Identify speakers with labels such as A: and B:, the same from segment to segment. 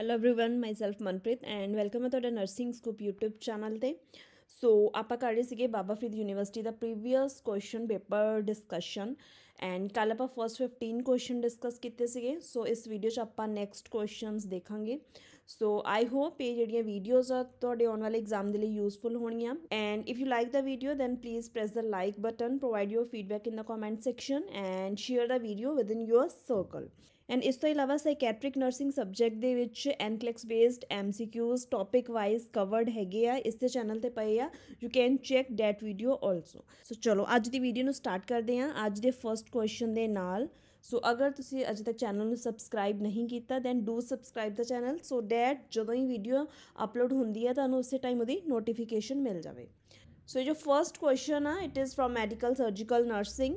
A: Hello everyone myself Manpreet and welcome ਹੈ ਤੁਹਾਡਾ nursing scoop YouTube channel ਤੇ ਸੋ ਆਪਾਂ ਕਰ ਰਹੇ ਸੀਗੇ ਬਾਬਾ ਫਰੀਦ ਯੂਨੀਵਰਸਿਟੀ ਦਾ previous question paper discussion and ਕੱਲ ਆਪਾਂ ਫਰਸਟ 15 ਕੁਐਸਚਨ ਡਿਸਕਸ ਕੀਤੇ ਸੀਗੇ ਸੋ ਇਸ ਵੀਡੀਓ 'ਚ ਆਪਾਂ ਨੈਕਸਟ ਕੁਐਸਚਨਸ ਦੇਖਾਂਗੇ ਸੋ ਆਈ ਹੋਪ ਇਹ ਜਿਹੜੀਆਂ ਵੀਡੀਓਜ਼ ਆ ਤੁਹਾਡੇ ਆਉਣ ਵਾਲੇ ਐਗਜ਼ਾਮ ਦੇ ਲਈ ਯੂਸਫੁਲ ਹੋਣਗੀਆਂ and if you like the video then please press the like button provide your feedback in the comment section and share the video within your circle and ਇਸ ਤੋਂ ਇਲਾਵਾ ਸਾਈਕੈਟ੍ਰਿਕ ਨਰਸਿੰਗ ਸਬਜੈਕਟ ਦੇ ਵਿੱਚ NCLEX based MCQs topic wise covered ਹੈਗੇ ਆ ਇਸ ਦੇ channel ਤੇ ਪਏ ਆ you can check that video also so ਚਲੋ ਅੱਜ ਦੀ ਵੀਡੀਓ ਨੂੰ ਸਟਾਰਟ ਕਰਦੇ ਆ ਅੱਜ ਦੇ ਫਰਸਟ ਕੁਐਸਚਨ ਦੇ ਨਾਲ ਸੋ ਅਗਰ ਤੁਸੀਂ ਅਜੇ ਤੱਕ ਚੈਨਲ ਨੂੰ ਸਬਸਕ੍ਰਾਈਬ ਨਹੀਂ ਕੀਤਾ then do subscribe the channel so that ਜਦੋਂ ਹੀ ਵੀਡੀਓ ਅਪਲੋਡ ਹੁੰਦੀ ਹੈ ਤੁਹਾਨੂੰ ਉਸੇ ਟਾਈਮ ਉਹਦੀ ਨੋਟੀਫਿਕੇਸ਼ਨ ਮਿਲ ਜਾਵੇ ਸੋ ਜੋ ਫਰਸਟ ਕੁਐਸਚਨ ਆ it is from medical surgical nursing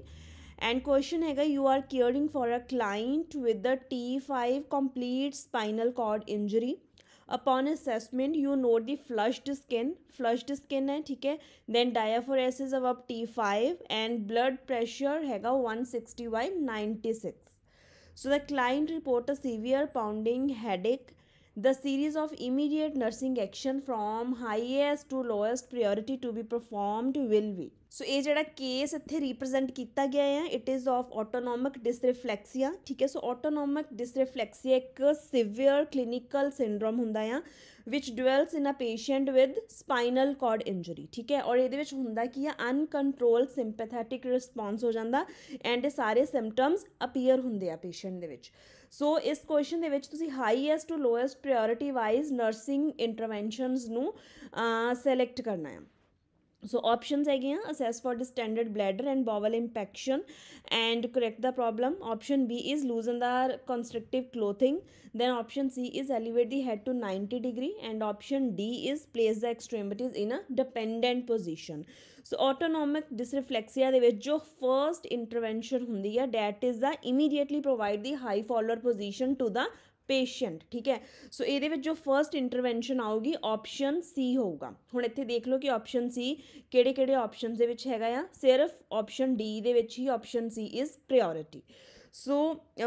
A: and question ਹੈਗਾ you are caring for a client with the T5 complete spinal cord injury upon assessment you note the flushed skin flushed skin है ठीक है then diaphoresis is अब T five and blood pressure हैगा one sixty by ninety six so the client report a severe pounding headache the series of immediate nursing action from highest to lowest priority to be performed will be so ਇਹ ਜਿਹੜਾ case ਇੱਥੇ represent ਕੀਤਾ ਗਿਆ ਹੈ it is of autonomic dysreflexia ਠੀਕ ਹੈ ਸੋ autonomic ਡਿਸਰਿਫਲੈਕਸੀਆ ਇੱਕ severe clinical syndrome ਹੁੰਦਾ ਆ which dwells in a patient with spinal cord injury ਠੀਕ ਹੈ ਔਰ ਇਹਦੇ ਵਿੱਚ ਹੁੰਦਾ ਕੀ ਆ ਅਨਕੰਟਰੋਲ ਸਿੰਪੈਥੈਟਿਕ ਰਿਸਪੌਂਸ ਹੋ ਜਾਂਦਾ ਐਂਡ ਇਹ ਸਾਰੇ ਸਿੰਪਟਮਸ ਅਪੀਅਰ ਹੁੰਦੇ ਆ ਪੇਸ਼ੈਂਟ ਦੇ ਵਿੱਚ ਸੋ ਇਸ ਕੁਐਸਚਨ ਦੇ ਵਿੱਚ ਤੁਸੀਂ highest to lowest priority wise nursing interventions ਨੂੰ ਸਿਲੈਕਟ ਕਰਨਾ ਹੈ ਸੋ ਆਪਸ਼ਨਸ ਹੈਗੀਆਂ assess for the standard bladder and bowel impaction and correct the problem option B is loosen the constructive clothing then option c is elevate the head to 90 degree and option d is place the extremities in a dependent position so autonomic dysreflexia ਦੇ ਵਿੱਚ ਜੋ first intervention ਹੁੰਦੀ ਹੈ that is the immediately provide the high Fowler position to the patient ਠੀਕ ਹੈ so ਇਹਦੇ ਵਿੱਚ ਜੋ ਫਰਸਟ ਇੰਟਰਵੈਂਸ਼ਨ ਆਊਗੀ ਆਪਸ਼ਨ ਸੀ ਹੋਊਗਾ ਹੁਣ ਇੱਥੇ ਦੇਖ ਲਓ ਕਿ ਆਪਸ਼ਨ ਸੀ ਕਿਹੜੇ ਕਿਹੜੇ ਆਪਸ਼ਨਸ ਦੇ ਵਿੱਚ ਹੈਗਾ ਆ ਸਿਰਫ ਆਪਸ਼ਨ ਡੀ ਦੇ ਵਿੱਚ ਹੀ option C is priority so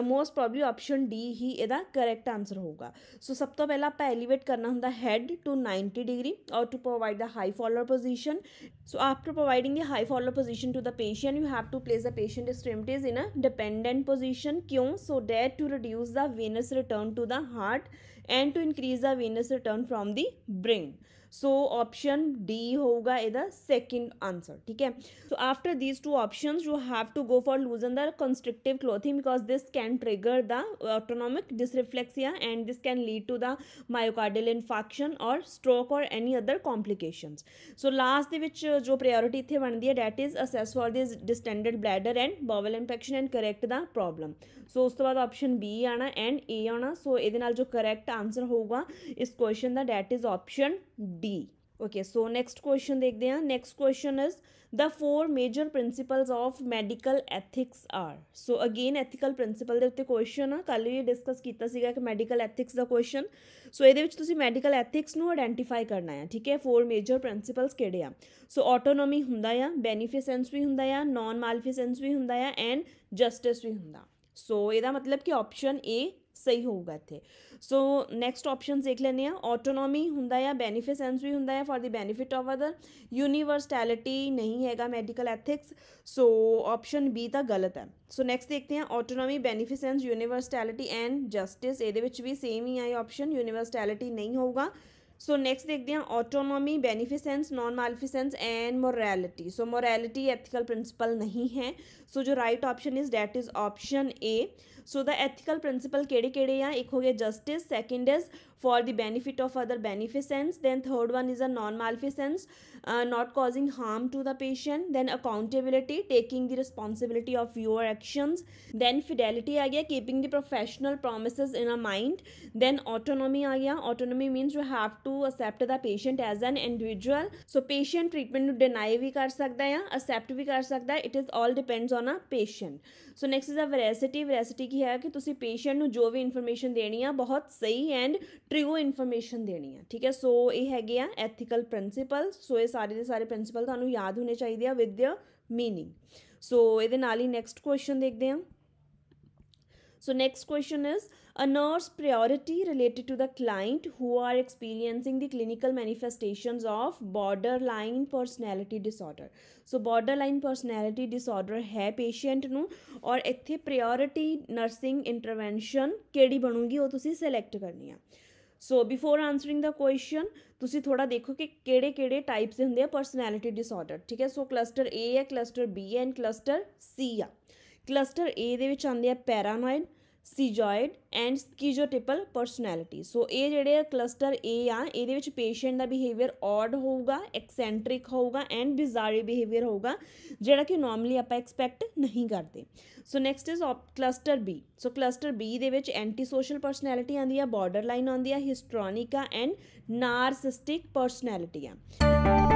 A: most probably option D ही यदा करैक्ट आंसर होगा सो so, सब तो पहला आप एलिवेट करना होंगे हैड टू नाइनटी डिग्री और to provide the high Fowler position so after providing the high Fowler position to the patient you have to place the patient extremities in a dependent position क्यों so that to reduce the venous return to the heart and to increase the venous return from the brain so option D होगा इधर second answer ठीक है so after these two option you have to go for loosen the constructive clothing because this can trigger the autonomic dysreflexia and this can lead to the myocardial infection और stroke और any other complication so last के जो ਜੋ इतने बनती है that is assess for this distended bladder and and bowel and and the problem so उस बाद ऑप्शन बी आना एंड ए आना सो ਆਣਾ ਸੋ ਇਹਦੇ ਨਾਲ ਜੋ ਕਰੈਕਟ ਆਨਸਰ ਹੋਊਗਾ ਇਸ ਕੁਐਸਚਨ ਦਾ D okay so next question ਦੇਖਦੇ हैं next question is the four major principles of medical ethics are so again ethical principle ਦੇ ਉੱਤੇ ਕੁਐਸਚਨ ਆ ਕੱਲ ਵੀ ਡਿਸਕਸ ਕੀਤਾ ਸੀਗਾ ਕਿ ਮੈਡੀਕਲ ਐਥਿਕਸ ਦਾ ਕੁਐਸਚਨ ਸੋ ਇਹਦੇ ਵਿੱਚ ਤੁਸੀਂ ਮੈਡੀਕਲ ਐਥਿਕਸ ਨੂੰ ਆਇਡੈਂਟੀਫਾਈ ਕਰਨਾ ਹੈ ਠੀਕ ਹੈ ਫੋਰ ਮੇਜਰ ਪ੍ਰਿੰਸੀਪਲਸ ਕਿਹੜੇ ਆ ਸੋ ਆਟੋਨੋਮੀ ਹੁੰਦਾ ਆ ਬੈਨੀਫੀਸੈਂਸ ਵੀ ਹੁੰਦਾ ਆ ਨਾਨ ਮਾਲਫੀਸੈਂਸ ਵੀ ਹੁੰਦਾ ਆ ਐਂਡ ਜਸਟਿਸ ਵੀ ਹੁੰਦਾ ਸੋ ਇਹਦਾ ਮਤਲਬ ਕਿ ਆਪਸ਼ਨ ਏ सही होगा ਇੱਥੇ सो नैक्सट ਆਪਸ਼ਨ देख ਲੈਨੇ ऑटोनॉमी ਆਟੋਨੋਮੀ ਹੁੰਦਾ ਆ ਬੈਨੀਫਿਟ ਸੈਂਸਰੀ ਹੁੰਦਾ ਆ for the benefit of other नहीं है medical ethics so option B तो गलत है सो so, नैक्सट देखते हैं autonomy beneficence universality and justice ये भी सेम ही आए ऑप्शन यूनीवर्सटैलिटी नहीं होगा सो नैक्सट देखते हैं autonomy beneficence non maleficence and morality so morality ethical principle नहीं है सो so, जो right option is that is option A so the ethical principle केड़े केड़े हैं एक हो गए justice second is for the benefit of other beneficence then third one is a non-malfeasance uh, not causing harm to the patient then accountability taking the responsibility of your actions then fidelity again keeping the professional promises in our mind then autonomy again autonomy means you have to accept the patient as an individual so patient treatment ਨੂੰ deny kar ਕਰ ਸਕਦਾ ਆ accept ਵੀ ਕਰ It is all depends on a patient. So next is a veracity. Veracity ਵੈਰਾਸਿਟੀ ਵੈਰਾਸਿਟੀ ਕੀ ਹੈ patient ਤੁਸੀਂ patient ਨੂੰ ਜੋ information information ਦੇਣੀ ਆ ਬਹੁਤ ਸਹੀ ਟ੍ਰਿਗੋ ਇਨਫੋਰਮੇਸ਼ਨ ਦੇਣੀ ਆ ਠੀਕ ਹੈ ਸੋ ਇਹ ਹੈਗੇ ਆ ਐਥੀਕਲ ਪ੍ਰਿੰਸੀਪਲ ਸੋ ਇਹ ਸਾਰੇ ਦੇ ਸਾਰੇ ਪ੍ਰਿੰਸੀਪਲ ਤੁਹਾਨੂੰ ਯਾਦ ਹੋਣੇ ਚਾਹੀਦੇ ਆ ਵਿਦ देयर मीनिंग ਸੋ ਇਹਦੇ ਨਾਲ ਹੀ ਨੈਕਸਟ ਕੁਐਸਚਨ ਦੇਖਦੇ ਆ So next question is a nurse priority related to the client who are experiencing the clinical manifestations of borderline personality disorder. So borderline personality disorder ਹੈ ਪੇਸ਼ੈਂਟ ਨੂੰ ਔਰ ਇੱਥੇ priority nursing intervention ਕਿਹੜੀ ਬਣੂਗੀ ਉਹ ਤੁਸੀਂ ਸਿਲੈਕਟ ਕਰਨੀ ਆ so before answering the question ਤੁਸੀਂ ਥੋੜਾ ਦੇਖੋ ਕਿ ਕਿਹੜੇ ਕਿਹੜੇ ਟਾਈਪਸ ਦੇ ਹੁੰਦੇ ਆ ਪਰਸਨੈਲਿਟੀ ਡਿਸਆਰਡਰ ਠੀਕ ਹੈ ਸੋ ਕਲਸਟਰ A ਹੈ ਕਲਸਟਰ B ਹੈ ਐਂਡ ਕਲਸਟਰ C ਆ ਕਲਸਟਰ A ਦੇ ਵਿੱਚ ਆਉਂਦੇ ਆ ਪੈਰਾਨੋਇਡ ਸਿਜੋਇਡ ਐਂਡ ਸਕਿਜ਼ੋਟਿਪਲ ਪਰਸਨੈਲਿਟੀ ਸੋ ਇਹ ਜਿਹੜੇ ਕਲਸਟਰ A ਆ ਇਹਦੇ ਵਿੱਚ ਪੇਸ਼ੈਂਟ ਦਾ ਬਿਹੇਵੀਅਰ ਆਡ ਹੋਊਗਾ ਐਕਸੈਂਟ੍ਰਿਕ ਹੋਊਗਾ ਐਂਡ ਬਿਜ਼ਾਰੀ ਬਿਹੇਵੀਅਰ ਹੋਊਗਾ ਜਿਹੜਾ ਕਿ ਨਾਰਮਲੀ ਆਪਾਂ ਐਕਸਪੈਕਟ ਨਹੀਂ ਕਰਦੇ so next is cluster B so cluster B ਦੇ ਵਿੱਚ ਐਂਟੀ ਸੋਸ਼ਲ ਪਰਸਨੈਲਿਟੀ ਆਂਦੀ ਆ ਬਾਰਡਰ ਲਾਈਨ ਆਂਦੀ ਆ ਹਿਸਟਰੋਨਿਕਾ ਐਂਡ ਨਾਰਸਿਸਟਿਕ ਪਰਸਨੈਲਿਟੀ ਆ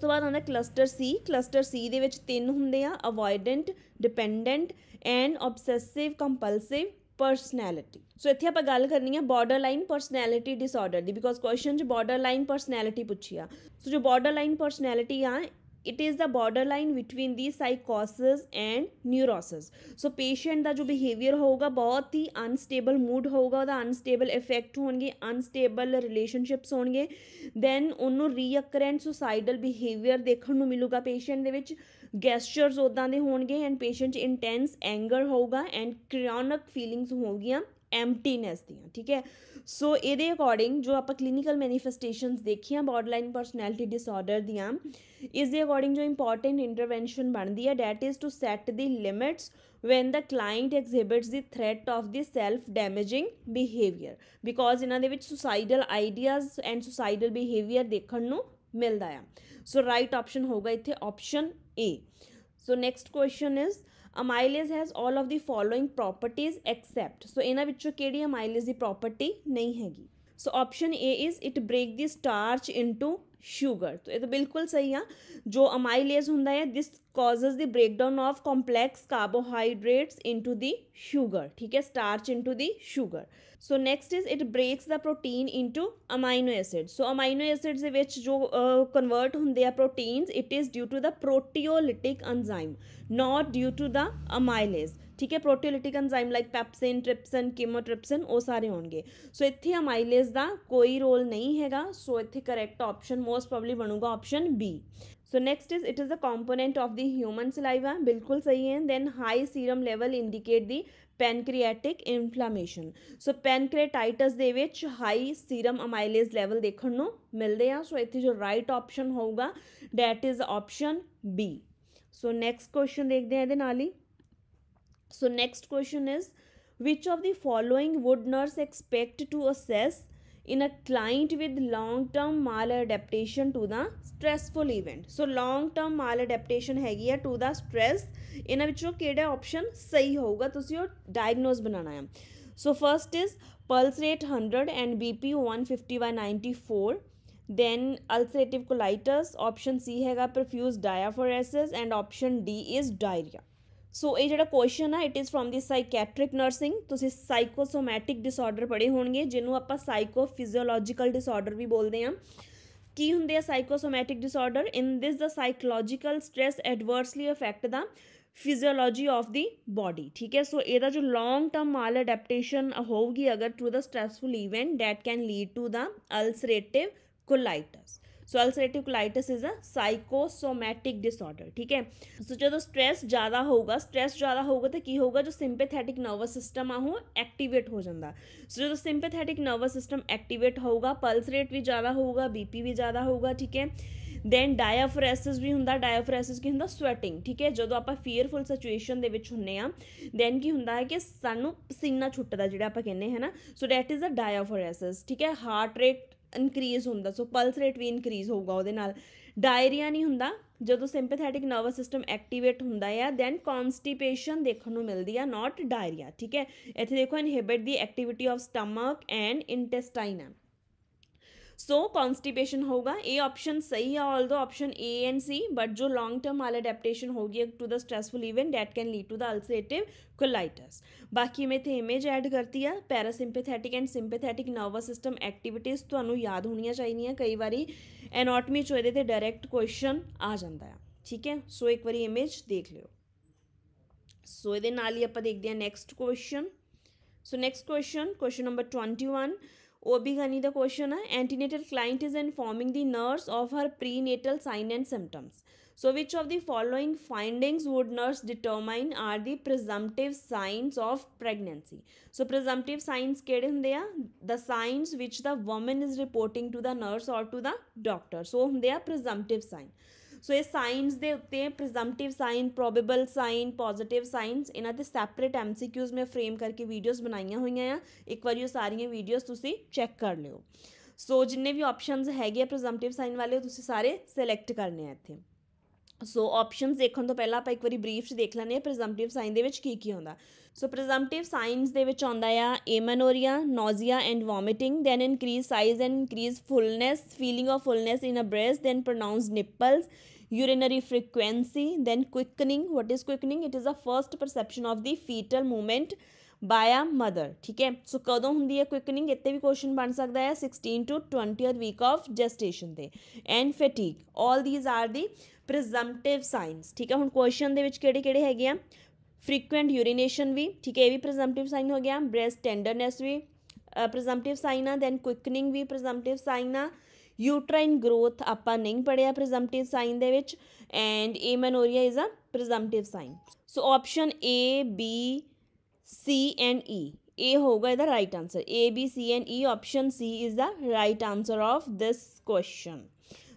A: ਤੋਂ ਬਾਅਦ ਆਉਂਦਾ ਕਲਸਟਰ ਸੀ ਕਲਸਟਰ ਸੀ ਦੇ ਵਿੱਚ ਤਿੰਨ ਹੁੰਦੇ ਆ avoidant dependent and obsessive compulsive personality so ਇੱਥੇ ਆਪਾਂ ਗੱਲ ਕਰਨੀ ਆ ਬਾਰਡਰ ਲਾਈਨ ਪਰਸਨੈਲਿਟੀ ਡਿਸਆਰਡਰ ਦੀ ਬਿਕੋਜ਼ ਕੁਐਸਚਨ 'ਚ ਬਾਰਡਰ ਲਾਈਨ ਪਰਸਨੈਲਿਟੀ ਪੁੱਛੀ ਆ ਸੋ ਜੋ ਬਾਰਡਰ ਲਾਈਨ ਪਰਸਨੈਲਿਟੀ ਆ it is the borderline between the psychosis and neurosis so patient da jo behavior hoga bahut hi unstable mood hoga ਉਹਦਾ unstable effect honge unstable relationships honge then ਉਹਨੂੰ recurrent suicidal behavior ਦੇਖਣ nu miluga patient de vich gestures odda de honge and patient 'ਚ intense anger hoga and chronic feelings hongiyan emptiness ਦੀਆਂ ਠੀਕ ਹੈ so ਇਹਦੇ according ਜੋ ਆਪਾਂ clinical ਮੈਨੀਫੈਸਟੇਸ਼ਨਸ ਦੇਖੀਆਂ ਬਾਰਡਰਲਾਈਨ ਪਰਸਨੈਲਿਟੀ ਡਿਸਆਰਡਰ ਦੀਆਂ ਇਸ ਦੇ ਅਕੋਰਡਿੰਗ ਜੋ ਇੰਪੋਰਟੈਂਟ ਇੰਟਰਵੈਂਸ਼ਨ ਬਣਦੀ ਹੈ that is to set the limits when the client exhibits the threat of the self damaging behaviour because ਇਹਨਾਂ ਦੇ ਵਿੱਚ suicidal ideas and suicidal behaviour ਦੇਖਣ ਨੂੰ ਮਿਲਦਾ ਆ ਸੋ ਰਾਈਟ ਆਪਸ਼ਨ ਹੋਗਾ ਇੱਥੇ option A so next question is amylase has all of the following properties except so of ਵਿੱਚੋਂ ਕਿਹੜੀ amylase ਦੀ property ਨਹੀਂ ਹੈਗੀ so option a is it break the starch into sugar તો એ તો બિલકુલ સહી હા જો અમાઇલેઝ ਹੁੰਦਾ ਹੈ this causes the breakdown of complex carbohydrates into the sugar ठीक है starch into the sugar so next is it breaks the protein into amino acids so amino acids ਦੇ ਵਿੱਚ ਜੋ ਕਨਵਰਟ ਹੁੰਦੇ ਆ proteins it is due to the proteolytic enzyme not due to the amylase ठीक है proteolytic enzyme like pepsin trypsin chymotrypsin वो सारे होंगे सो इतने अमाइलेज का कोई रोल नहीं हैगा सो इतने करैक्ट ऑप्शन मोस्ट प्रॉब्ली बनूगा option B so next is it is the component of the human saliva बिल्कुल सही है then high serum level indicate the pancreatic inflammation so pancreatitis के हाई सीरम अमाइलेज लैवल देखने मिलते हैं so ਆ जो राइट ऑप्शन होगा that is option B so next question देखते हैं ये ही So next question is which of the following would nurse expect to assess in a client with long-term maladaptation to the stressful event. So long-term maladaptation हैगी है to the stress a विचों केड़ा option सही होगा तो उसे diagnose बनाना है. So first is pulse rate 100 and BP 150 by 94. Then ulcerative colitis. Option C हैगा perfused diaphoresis and option D is diarrhea. ਸੋ ਇਹ ਜਿਹੜਾ ਕੁਐਸਚਨ ਆ it is from the psychiatric nursing ਤੁਸੀਂ ਸਾਈਕੋਸੋਮੈਟਿਕ ਡਿਸਆਰਡਰ ਪੜੇ ਹੋਣਗੇ ਜਿਹਨੂੰ ਆਪਾਂ ਸਾਈਕੋਫਿਜ਼ੀਓਲੋਜੀਕਲ ਡਿਸਆਰਡਰ ਵੀ ਬੋਲਦੇ ਆ ਕੀ ਹੁੰਦੇ ਆ psychosomatic disorder in this the psychological stress adversely affect the physiology of the body ਠੀਕ ਹੈ ਸੋ ਇਹਦਾ ਜੋ ਲੌਂਗ ਟਰਮ ਮਾਲ ਅਡੈਪਟੇਸ਼ਨ ਹੋਊਗੀ ਅਗਰ through the stressful event that can lead to the ulcerative colitis so ulcerative colitis is a psychosomatic disorder ठीक है सो जो stress ज़्यादा होगा स्ट्रेस ज़्यादा होगा तो की होगा जो सिंपैथेटिक नर्वस सिस्टम आ एक्टिवेट हो जाता सो जो सिंपेथैटिक नर्वस सिस्टम एक्टिवेट होगा पल्स रेट भी ज़्यादा होगा बीपी भी ज़्यादा होगा ठीक है दैन ਡਾਇਫਰੈਸਿਸ भी ਹੁੰਦਾ ਡਾਇਫਰੈਸਿਸ की ਹੁੰਦਾ स्वैटिंग ठीक है जो आप फीयरफुल सिचुएशन के होंगे ਹੁੰਨੇ ਆ ਦੈਨ ਕੀ ਹੁੰਦਾ ਹੈ ਕਿ छुट्टा ਪਸੀਨਾ आप कहने ਆਪਾਂ ना ਹੈ ਨਾ ਸੋ ਦੈਟ ਇਜ਼ ਅ ਡਾਇਫਰੈਸਿਸ ਠੀਕ ਹੈ ਹਾਰਟ ਰੇਟ ਇਨਕਰੀਜ਼ ਹੁੰਦਾ ਸੋ ਪਲਸ ਰੇਟ ਵੀ ਇਨਕਰੀਜ਼ ਹੋਊਗਾ ਉਹਦੇ ਨਾਲ ਡਾਇਰੀਆ ਨਹੀਂ ਹੁੰਦਾ ਜਦੋਂ ਸਿੰਪੈਥੈਟਿਕ ਨਰਵਸ ਸਿਸਟਮ ਐਕਟੀਵੇਟ ਹੁੰਦਾ ਹੈ ਦੈਨ ਕਨਸਟੀਪੇਸ਼ਨ ਦੇਖਣ ਨੂੰ ਮਿਲਦੀ ਹੈ ਨਾਟ ਡਾਇਰੀਆ ਠੀਕ ਹੈ ਇੱਥੇ ਦੇਖੋ inhibit the activity of stomach and intestine so constipation ਹੋਊਗਾ ਇਹ ਆਪਸ਼ਨ ਸਹੀ ਆ although option A and C but ਜੋ ਲੌਂਗ ਟਰਮ ਵਾਲਾ ਅਡੈਪਟੇਸ਼ਨ ਹੋਗੀ to the stressful event that can lead to the ulcerative colitis बाकी मैं इतने इमेज ऐड करती है parasympathetic and sympathetic nervous system activities तो याद होनी चाहिए कई बार एनोटमी चो ये डायरैक्ट क्वेश्चन आ जाता है ठीक है सो एक बार इमेज देख लियो ਸੋ ਇਹਦੇ ਨਾਲ ਹੀ ਆਪਾਂ ਦੇਖਦੇ ਹਾਂ next question so next question question number 21 OB the question antenatal client is informing the nurse of her prenatal sign and symptoms. So which of the following findings would nurse determine are the presumptive signs of pregnancy. So presumptive signs kid in there the signs which the woman is reporting to the nurse or to the doctor. So they are presumptive signs. So ਇਹ signs ਦੇ ਉੱਤੇ presumptive sign probable sign positive signs ਇਹਨਾਂ ਦੇ separate MCQs ਮੈਂ frame ਕਰਕੇ videos ਬਣਾਈਆਂ ਹੋਈਆਂ ਆ ਇੱਕ ਵਾਰੀ ਉਹ ਸਾਰੀਆਂ ਵੀਡੀਓਜ਼ ਤੁਸੀਂ ਚੈੱਕ ਕਰ ਲਿਓ ਸੋ ਜਿੰਨੇ ਵੀ ਆਪਸ਼ਨਸ ਹੈਗੇ ਆ ਪ੍ਰੀਜ਼ਮਪਟਿਵ ਸਾਈਨ ਵਾਲੇ ਤੁਸੀਂ ਸਾਰੇ ਸਿਲੈਕਟ ਕਰਨੇ ਆ ਇੱਥੇ ਸੋ ਆਪਸ਼ਨਸ ਦੇਖਣ ਤੋਂ ਪਹਿਲਾਂ ਆਪਾਂ ਇੱਕ ਵਾਰੀ ਬਰੀਫ ਚ ਦੇਖ ਲੈਂਦੇ ਆ ਪ੍ਰੀਜ਼ੰਪਟਿਵ ਸਾਈਨ ਦੇ ਵਿੱਚ ਕੀ ਕੀ ਹੁੰਦਾ ਸੋ ਪ੍ਰੈਜ਼ੰਪਟਿਵ ਸਾਈਨਸ ਦੇ ਵਿੱਚ ਆਉਂਦਾ ਆ amenorrhoea nausea and vomiting then increase size and increase fullness feeling of fullness in a breast then pronounce nipples urinary frequency then quickening what is quickening it is a first perception of the fetal movement by a mother ਠੀਕ ਹੈ ਸੋ ਕਦੋਂ ਹੁੰਦੀ ਹੈ ਕੁਇਕਨਿੰਗ ਇੱਥੇ ਵੀ question ਬਣ ਸਕਦਾ ਹੈ 16 to 20th week of gestation ਦੇ and fatigue all these are the presumptive signs ਠੀਕ ਹੈ ਹੁਣ ਕੁਐਸਚਨ ਦੇ ਵਿੱਚ ਕਿਹੜੇ ਕਿਹੜੇ ਹੈਗੇ ਆ फ्रीक्वेंट यूरिनेशन भी ठीक है ये भी प्रिजम्पटिव साइन हो गया ब्रेस्ट टेंडरनेस भी प्रिजम्पटिव साइन आ दैन क्विकनिंग भी प्रिजम्पटिव साइन आ ਯੂਟਰਾਈਨ ग्रोथ आप ਨਹੀਂ ਪੜਿਆ ਪ੍ਰੀਜ਼ਮਪਟਿਵ ਸਾਈਨ ਦੇ ਵਿੱਚ and amenorrhoea is a presumptive sign so option A B C and A होगा इधर right answer A B C and E option C is the right answer of this question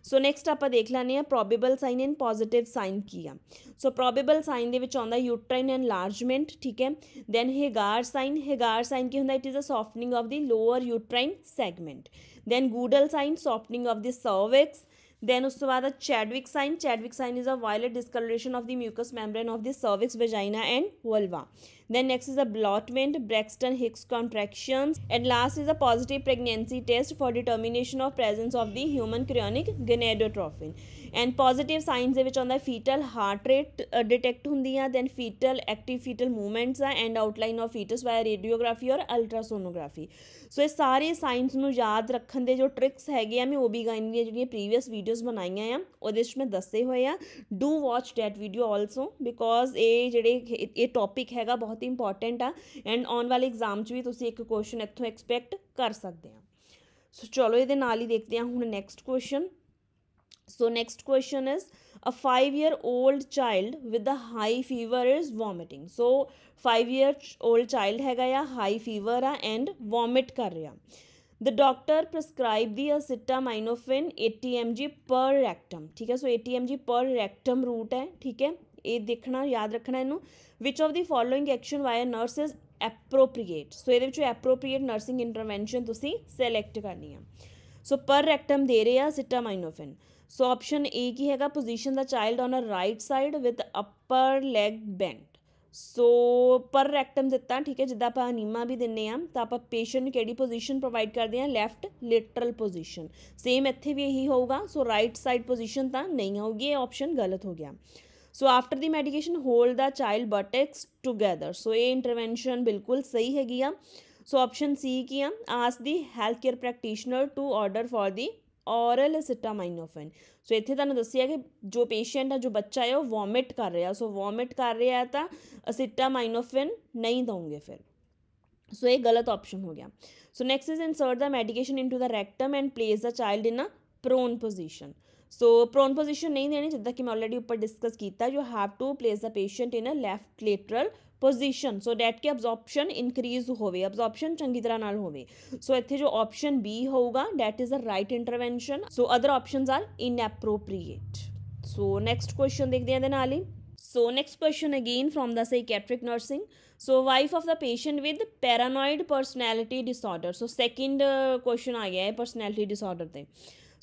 A: so next ਆਪਾਂ ਦੇਖ ਲੈਣੇ ਆ probable sign and positive sign ਕੀ ਆ ਸੋ probable sign ਦੇ ਵਿੱਚ ਆਉਂਦਾ ਯੂਟਰਾਈਨ ਐਨਲਾਰਜਮੈਂਟ ਠੀਕ ਹੈ then Hegar sign Hegar sign ਕੀ ਹੁੰਦਾ it is a softening of the lower uterine segment then Goodell sign softening of the cervix then उसके बाद Chadwick sign Chadwick sign is a violet discoloration of the mucous membrane of the cervix vagina and vulva then next is a ballottement Braxton Hicks contraction and last is a positive pregnancy test for determination of presence of the human क्रियोनिक gonadotropin and positive signs ਦੇ ਵਿੱਚ ਆਉਂਦਾ fetal heart rate detect ਹੁੰਦੀ ਆ then fetal active fetal movements ਆ and outline of fetus via radiography ਔਰ ultrasonography so ਇਹ ਸਾਰੇ sinus ਨੂੰ ਯਾਦ ਰੱਖਣ ਦੇ ਜੋ ਟ੍ਰਿਕਸ ਹੈਗੇ ਆ ਮੈਂ ਵੀ ਗਾਇਨ ਦੀਆਂ ਜਿਹੜੀਆਂ ਪ੍ਰੀਵੀਅਸ ਵੀਡੀਓਜ਼ ਬਣਾਈਆਂ ਆ ਉਹਦੇ ਵਿੱਚ ਮੈਂ ਦੱਸੇ ਹੋਏ ਆ do watch that video also because ਇਹ ਜਿਹੜੇ ਇਹ ਟੌਪਿਕ ਹੈਗਾ ਬਹੁਤ ਇੰਪੋਰਟੈਂਟ ਆ ਐਂਡ ਆਉਣ ਵਾਲੇ ਐਗਜ਼ਾਮ 'ਚ ਵੀ ਤੁਸੀਂ ਇੱਕ ਕੁਐਸਚਨ ਇੱਥੋਂ ਐਕਸਪੈਕਟ ਕਰ ਸਕਦੇ ਆ ਸੋ ਚਲੋ ਇਹਦੇ ਨਾਲ ਹੀ ਦੇਖਦੇ ਆ ਹੁਣ next question so next question is a 5 year old child with a high fever is vomiting so 5 year old child है गया high fever है and vomit कर रहा the doctor prescribed the acetaminophen 80 mg per rectum ठीक है so 80 mg per rectum route है ठीक है ये देखना याद रखना इनू which of the following action via nurses appropriate so ਇਹਦੇ ਵਿੱਚੋਂ ਐਪਰੋਪ੍ਰੀਏਟ ਨਰਸਿੰਗ ਇੰਟਰਵੈਂਸ਼ਨ ਤੁਸੀਂ ਸਿਲੈਕਟ ਕਰਨੀ ਆ ਸੋ ਪਰ ਰੈਕਟਮ ਦੇ ਰਹੇ ਆ ਸਿਟਾਮਾਈਨੋਫਿਨ सो ऑप्शन ए की हैगा position the child on a right side with upper leg bend so per rectum दिता ठीक है जिदा आप अनीमा भी दें तो आप पेशेंट के पोजिशन प्रोवाइड करते हैं लैफ्ट लिटरल पोजिशन सेम इत भी यही होगा सो राइट साइड पोजिशन तो नहीं होगी ये ऑप्शन गलत हो गया so after the medication hold the child buttocks together so ये इंटरवेंशन बिल्कुल सही हैगी सो ऑप्शन सी की आ ask the health care practitioner to order for the oral acetaminophen so ਇੱਥੇ ਤੁਹਾਨੂੰ ਦੱਸਿਆ ਕਿ ਜੋ ਪੇਸ਼ੈਂਟ ਆ ਜੋ ਬੱਚਾ ਹੈ ਉਹ ਵੋਮਿਟ ਕਰ ਰਿਹਾ ਸੋ ਵੋਮਿਟ ਕਰ ਰਿਹਾ ਤਾਂ ਅਸਿਟਾਮਾਈਨੋਫਨ ਨਹੀਂ ਦਵਾਂਗੇ ਫਿਰ ਸੋ ਇਹ ਗਲਤ ਆਪਸ਼ਨ ਹੋ ਗਿਆ so next is insert the medication into the rectum and place the child in a prone position so prone position ਨਹੀਂ ਦੇਣੀ ਜਿੱਦਾਂ ਕਿ ਮੈਂ ਆਲਰੇਡੀ ਉੱਪਰ ਡਿਸਕਸ ਕੀਤਾ you have to place the patient in a left lateral position so that ਕਿ absorption increase ਹੋਵੇ ਅਬਜ਼ੌਰਪਸ਼ਨ ਚੰਗੀ ਤਰ੍ਹਾਂ ਨਾਲ ਹੋਵੇ ਸੋ ਇੱਥੇ ਜੋ ਆਪਸ਼ਨ ਬੀ ਹੋਊਗਾ that is a right intervention so other options are inappropriate so next question ਦੇਖਦੇ ਹਾਂ ਇਹਦੇ ਨਾਲ ਹੀ So next question again from the psychiatric nursing. So wife of the patient with paranoid personality disorder. So second uh, question आ गया है personality disorder पे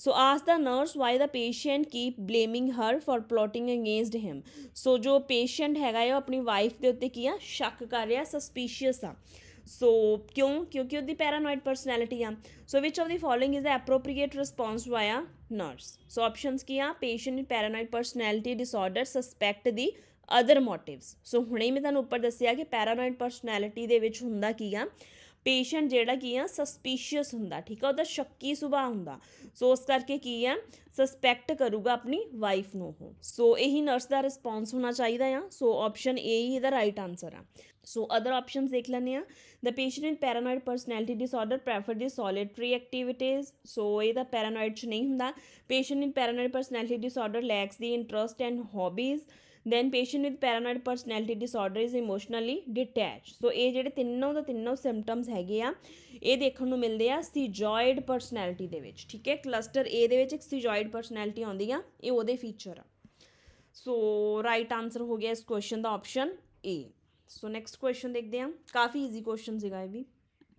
A: so as the nurse why the patient keep blaming her for plotting against him so ਜੋ patient ਹੈਗਾ ਹੈ ਉਹ ਆਪਣੀ wife ਦੇ ਉੱਤੇ ਕੀ ਆ ਸ਼ੱਕ ਕਰ ਰਿਹਾ ਸਸਪੀਸ਼ੀਅਸ ਆ ਸੋ ਕਿਉਂ ਕਿਉਂਕਿ ਉਹਦੀ ਪੈਰਾਨੋਇਡ ਪਰਸਨੈਲਿਟੀ ਆ so which of the following is the appropriate response via nurse so options ਕੀ ਆ patient paranoid personality disorder suspect the other motives so ਹੁਣੇ ਹੀ ਮੈਂ ਤੁਹਾਨੂੰ ਉੱਪਰ ਦੱਸਿਆ ਕਿ ਪੈਰਾਨੋਇਡ ਪਰਸਨੈਲਿਟੀ ਦੇ ਵਿੱਚ ਹੁੰਦਾ ਕੀ ਆ ਪੇਸ਼ੈਂਟ ਜਿਹੜਾ ਕੀ ਆ ਸਸਪੀਸ਼ੀਅਸ ਹੁੰਦਾ ਠੀਕ ਆ ਉਹਦਾ ਸ਼ੱਕੀ ਸੁਭਾਅ ਹੁੰਦਾ ਸੋ ਉਸ ਕਰਕੇ ਕੀ ਆ ਸਸਪੈਕਟ ਕਰੂਗਾ ਆਪਣੀ ਵਾਈਫ ਨੂੰ ਉਹ ਸੋ ਇਹੀ ਨਰਸ ਦਾ ਰਿਸਪੌਂਸ ਹੋਣਾ ਚਾਹੀਦਾ ਆ ਸੋ ਆਪਸ਼ਨ ਏ ਹੀ ਇਹਦਾ ਰਾਈਟ ਆਨਸਰ ਆ ਸੋ ਅਦਰ ਆਪਸ਼ਨਸ ਦੇਖ ਲੈਣੇ ਆ the patient in paranoid personality disorder prefer the solitary activities so ਇਹ ਦਾ ਪੈਰਾਨੋਇਡ ਚ ਨਹੀਂ ਹੁੰਦਾ patient in paranoid personality disorder lacks the interest and hobbies then patient with paranoid personality disorder is emotionally detach so ਇਹ ਜਿਹੜੇ ਤਿੰਨੋਂ ਦਾ ਤਿੰਨੋਂ symptoms ਹੈਗੇ ਆ ਇਹ ਦੇਖਣ ਨੂੰ ਮਿਲਦੇ ਆ ਸਿਜੋਇਡ ਪਰਸਨੈਲਿਟੀ ਦੇ ਵਿੱਚ ਠੀਕ ਹੈ ਕਲਸਟਰ A ਦੇ ਵਿੱਚ ਇੱਕ ਸਿਜੋਇਡ ਪਰਸਨੈਲਿਟੀ ਆਉਂਦੀ ਆ ਇਹ ਉਹਦੇ ਫੀਚਰ ਆ ਸੋ ਰਾਈਟ ਆਨਸਰ ਹੋ ਗਿਆ ਇਸ ਕੁਐਸਚਨ ਦਾ option A so next question ਦੇਖਦੇ ਆ ਕਾਫੀ ਈਜ਼ੀ ਕੁਐਸਚਨ ਸੀਗਾ ਇਹ ਵੀ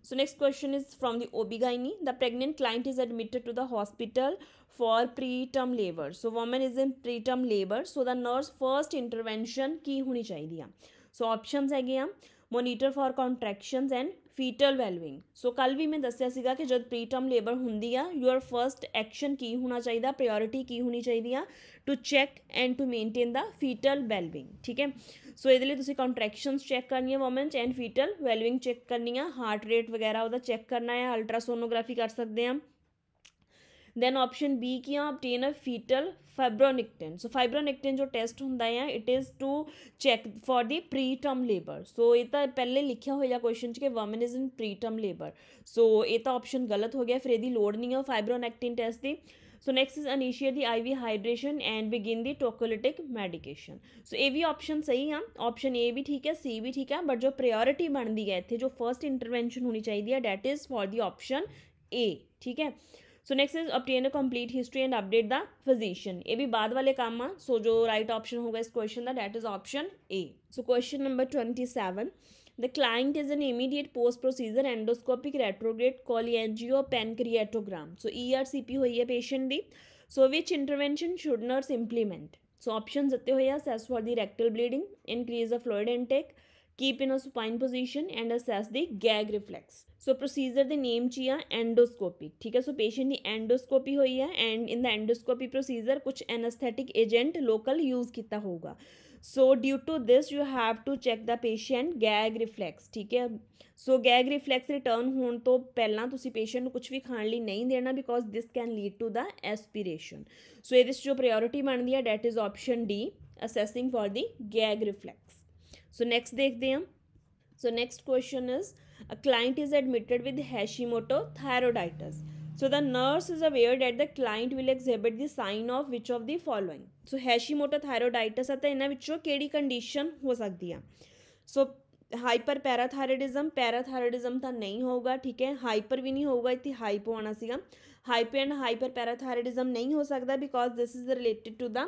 A: So next question is from the ob The pregnant client is admitted to the hospital for preterm labor. So woman is in preterm labor. So the nurse first intervention key होनी चाहिए दिया. So options है गया monitor for contractions and ਫੀਟਲ ਵੈਲਵਿੰਗ ਸੋ ਕੱਲ ਵੀ ਮੈਂ ਦੱਸਿਆ ਸੀਗਾ ਕਿ ਜਦ ਪ੍ਰੀਟਰਮ ਲੇਬਰ ਹੁੰਦੀ ਆ ਯੂਅਰ ਫਰਸਟ ਐਕਸ਼ਨ ਕੀ ਹੋਣਾ ਚਾਹੀਦਾ ਪ੍ਰਾਇੋਰਟੀ ਕੀ ਹੋਣੀ ਚਾਹੀਦੀ ਆ to check and to maintain the fetal wellbeing ਠੀਕ ਹੈ ਸੋ ਇਹਦੇ ਲਈ ਤੁਸੀਂ ਕੰਟਰੈਕਸ਼ਨਸ ਚੈੱਕ ਕਰਨੀਆਂ woman's and fetal wellbeing check ਕਰਨੀਆਂ ਹਾਰਟ ਰੇਟ ਵਗੈਰਾ ਉਹਦਾ ਚੈੱਕ ਕਰਨਾ ਹੈ ਅਲਟਰਾਸੋਨੋਗ੍ਰਾਫੀ ਕਰ ਸਕਦੇ ਆ देन ऑप्शन बी किया obtain a fetal fibronectin so fibronectin जो टेस्ट होंगे है it is to check for the preterm labour so य पहले लिखा हुआ क्वेश्चन के women is in preterm labour so य तो ऑप्शन गलत हो गया फिर यदि लड़ नहीं है फाइब्रोनैक्टिन टैसट की so next is initiate the I V hydration and begin the tocolytic medication so य भी ऑप्शन सही आ ऑप्शन ए भी ठीक है सी भी ठीक है बट जो प्रियोरिटी बनती है इतने जो फर्स्ट इंटरवेंशन होनी चाहिए that is for the option A ठीक है so next is obtain a complete history and update the physician ये भी बाद वाले काम में सो जो राइट ऑप्शन होगा इस क्वेश्चन का that is option A so question number twenty seven the client is an immediate post procedure endoscopic retrograde cholangiopancreatogram so E R C P हुई है पेशेंट की so which intervention should nurse implement so option देते हुए assess for the rectal bleeding increase the fluid intake keep in a supine position and assess the gag reflex so procedure the name चिया endoscopy ठीक है सो patient की endoscopy हुई है and in the endoscopy procedure कुछ anaesthetic agent local use किया होगा so due to this you have to check the patient gag reflex ਠੀਕ ਹੈ ਸੋ ਗੈਗ ਰਿਫਲੈਕਸ ਰਿਟਰਨ ਹੋਣ ਤੋਂ ਪਹਿਲਾਂ ਤੁਸੀਂ ਪੇਸ਼ੈਂਟ ਨੂੰ ਕੁਝ ਵੀ ਖਾਣ ਲਈ ਨਹੀਂ ਦੇਣਾ because this can lead to the aspiration so ਇਹਦੇ ਵਿੱਚ ਜੋ ਪ੍ਰਾਇੋਰਟੀ ਬਣਦੀ ਹੈ that is option D assessing for the gag reflex so next ਦੇਖਦੇ ਹਾਂ So next question is a client is admitted with Hashimoto thyroiditis. So the nurse is aware that the client will exhibit the sign of which of the following. So Hashimoto thyroiditis आता है ना विचो केड़ी condition हो सकती है सो hyper parathyroidism parathyroidism था नहीं होगा ठीक है हाइपर भी नहीं होगा इतनी हाइपो आना सीगा हाइपर एंड हाइपर पैराथायरॉयडिज्म नहीं हो सकता because this is related to the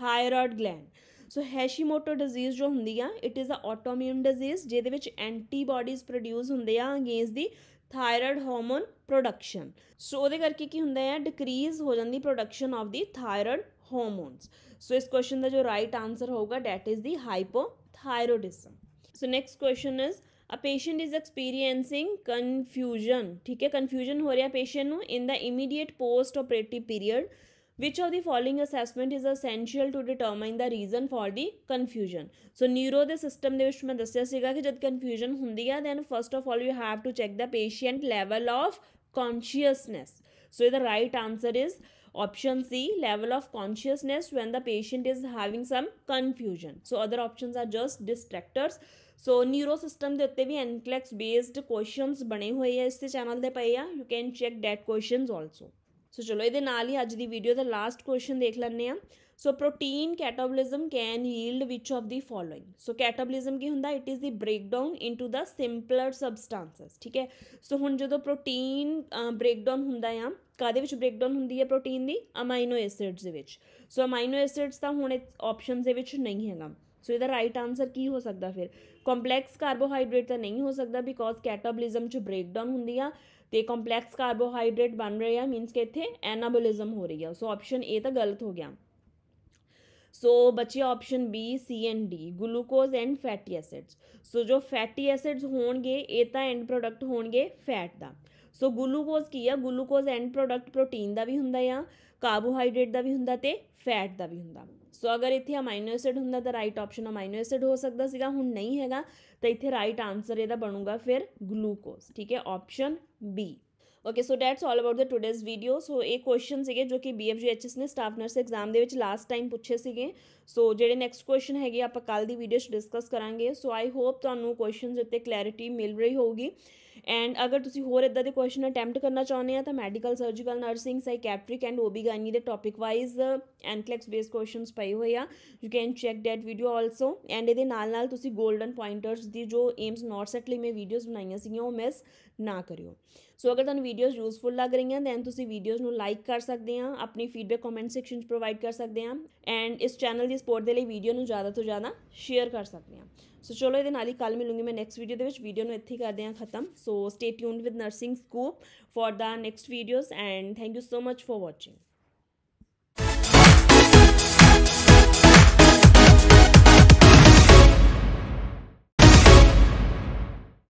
A: thyroid gland so Hashimoto disease ਜੋ ਹੁੰਦੀ ਆ it is a autoimmune disease ਜਿਹਦੇ ਵਿੱਚ ਐਂਟੀਬਾਡੀਜ਼ ਪ੍ਰੋਡਿਊਸ ਹੁੰਦੇ ਆ against the thyroid hormone production so ਉਹਦੇ ਕਰਕੇ ਕੀ ਹੁੰਦਾ ਹੈ ਡਿਕਰੀਜ਼ ਹੋ ਜਾਂਦੀ production of the thyroid hormones so ਇਸ ਕੁਐਸਚਨ ਦਾ ਜੋ ਰਾਈਟ ਆਨਸਰ ਹੋਊਗਾ that is the hypothyroidism so next question is a patient is experiencing confusion ਠੀਕ ਹੈ ਕਨਫਿਊਜ਼ਨ ਹੋ ਰਿਹਾ ਪੇਸ਼ੈਂਟ ਨੂੰ in the immediate post operative period Which of the following assessment is essential to determine the reason for the confusion? So neuro the system ਦੇ ਵਿੱਚ ਮੈਂ ਦੱਸਿਆ ਸੀਗਾ ਕਿ ਜਦ confusion ਹੁੰਦੀ ਹੈ then first of all you have to check the patient level of consciousness. So the right answer is option C level of consciousness when the patient is having some confusion. So other options are just distractors. So neuro system ਦੇ ਉੱਤੇ ਵੀ ਐਨਕਲੈਕਸ based questions ਬਣੇ ਹੋਏ ਆ ਇਸ ਤੇ channel ਤੇ ਪਏ ਆ you can check that questions also so ਚਲੋ ਇਹਦੇ ਨਾਲ ਹੀ ਅੱਜ ਦੀ ਵੀਡੀਓ ਦਾ ਲਾਸਟ ਕੁਐਸਚਨ ਦੇਖ ਲੈਂਦੇ ਆ so protein catabolism can yield which of the following so catabolism ਕੀ ਹੁੰਦਾ it is the breakdown into the simpler substances ਠੀਕ ਹੈ ਸੋ ਹੁਣ ਜਦੋਂ ਪ੍ਰੋਟੀਨ ਬ੍ਰੇਕਡਾਊਨ ਹੁੰਦਾ ਆ ਕਾਦੇ ਵਿੱਚ ਬ੍ਰੇਕਡਾਊਨ ਹੁੰਦੀ ਹੈ ਪ੍ਰੋਟੀਨ ਦੀ ਅਮਾਈਨੋ ਐਸਿਡਸ ਦੇ ਵਿੱਚ ਸੋ ਅਮਾਈਨੋ ਐਸਿਡਸ ਤਾਂ ਹੁਣ ਆਪਸ਼ਨਸ ਦੇ ਵਿੱਚ ਨਹੀਂ ਹੈਗਾ ਸੋ ਇਹਦਾ ਰਾਈਟ ਆਨਸਰ ਕੀ ਹੋ ਸਕਦਾ ਫਿਰ ਕੰਪਲੈਕਸ ਕਾਰਬੋਹਾਈਡਰੇਟ ਤਾਂ ਨਹੀਂ ਹੋ ਸਕਦਾ ਬਿਕੋਜ਼ ਕੈਟਾਬੋਲਿਜ਼ਮ ਚ ਬ੍ਰੇਕਡਾਊਨ ਹੁੰਦੀ ਆ तो ये कॉम्प्लेक्स कार्बोहाइड्रेट बन रहे हैं मीनस के इतने एनाबोलिजम हो रही है सो ऑप्शन ए तो गलत हो गया सो so, बचे option B C and D glucose and fatty acids so जो फैटी एसिड्स हो गए ये तो एंड प्रोडक्ट होंगे फैट का सो so, ग्लूकोज की है ग्लूकोज एंड प्रोडक्ट प्रोटीन का भी होंगे या कार्बोहाइड्रेट का भी होंगे तो फैट का भी होंगे सो so, अगर इतने अमाइनो एसिड हों राइट ऑप्शन अमाइनो एसिड हो सकता सूँ नहीं है तो इतने राइट आंसर यदा बनूगा फिर ग्लूकोज ठीक है option B okay so that's all about the today's video so ਇਹ ਕੁਐਸਚਨ ਸੀਗੇ ਜੋ ਕਿ ਬੀਐਫਜੀਐਚਐਸ ਨੇ ਸਟਾਫ ਨਰਸ ਐਗਜ਼ਾਮ ਦੇ ਵਿੱਚ ਲਾਸਟ ਟਾਈਮ ਪੁੱਛੇ ਸੀਗੇ ਸੋ ਜਿਹੜੇ ਨੈਕਸਟ ਕੁਐਸਚਨ ਹੈਗੇ ਆਪਾਂ ਕੱਲ ਦੀ ਵੀਡੀਓ 'ਚ ਡਿਸਕਸ ਕਰਾਂਗੇ ਸੋ ਆਈ ਹੋਪ ਤੁਹਾਨੂੰ ਕੁਐਸਚਨਸ ਉੱਤੇ ਕਲੈਰਿਟੀ ਮਿਲ ਰਹੀ ਹੋਊਗੀ ਐਂਡ ਅਗਰ ਤੁਸੀਂ ਹੋਰ ਇਦਾਂ ਦੇ ਕੁਐਸਚਨ ਅਟੈਂਪਟ ਕਰਨਾ ਚਾਹੁੰਦੇ ਆ ਤਾਂ medical surgical nursing psychiatric and OB gynae ਦੇ topic wise NCLEX base questions ਪਏ ਹੋਏ ਆ you can check that video also and ਇਹਦੇ ਨਾਲ ਨਾਲ ਤੁਸੀਂ ਗੋਲਡਨ ਪੁਆਇੰਟਰਸ ਦੀ ਜੋ ਏਮਸ ਨੋਟ ਸੈਟ ਲਈ ਮੈਂ ਵੀਡੀਓਜ਼ ਬਣਾਈਆਂ ਸੀਗੀਆਂ ਉਹ ਮਿਸ ਨਾ ਕਰਿਓ ਸੋ ਅਗਰ ਤੁਹਾਨੂੰ ਵੀਡੀਓਜ਼ ਯੂਸਫੁਲ ਲੱਗ ਰਹੀਆਂ ਦੈਨ ਤੁਸੀਂ ਵੀਡੀਓਜ਼ ਨੂੰ ਲਾਈਕ ਕਰ ਸਕਦੇ ਆ ਆਪਣੀ ਫੀਡਬੈਕ ਕਮੈਂਟ ਸੈਕਸ਼ਨ 'ਚ ਪ੍ਰੋਵਾਈਡ ਕਰ ਸਕਦੇ ਆ ਐਂਡ ਇਸ ਚੈਨਲ ਦੀ ਸਪੋਰਟ ਦੇ ਲਈ ਵੀਡੀਓ ਨੂੰ ਜ਼ਿਆਦਾ ਤੋਂ ਜ਼ਿਆਦਾ ਸ਼ੇਅਰ ਕਰ ਸਕਦੇ ਆ ਸੋ ਚਲੋ ਇਹਦੇ ਨਾਲ ਹੀ ਕੱਲ ਮਿਲੂੰਗੀ ਮੈਂ ਨੈਕਸਟ ਵੀਡੀਓ ਦੇ ਵਿੱਚ ਵੀਡੀਓ ਨੂੰ ਇੱਥੇ ਕਰਦੇ ਹਾਂ ਖਤਮ so stay tuned with nursing scoop for the next videos and thank you so much for watching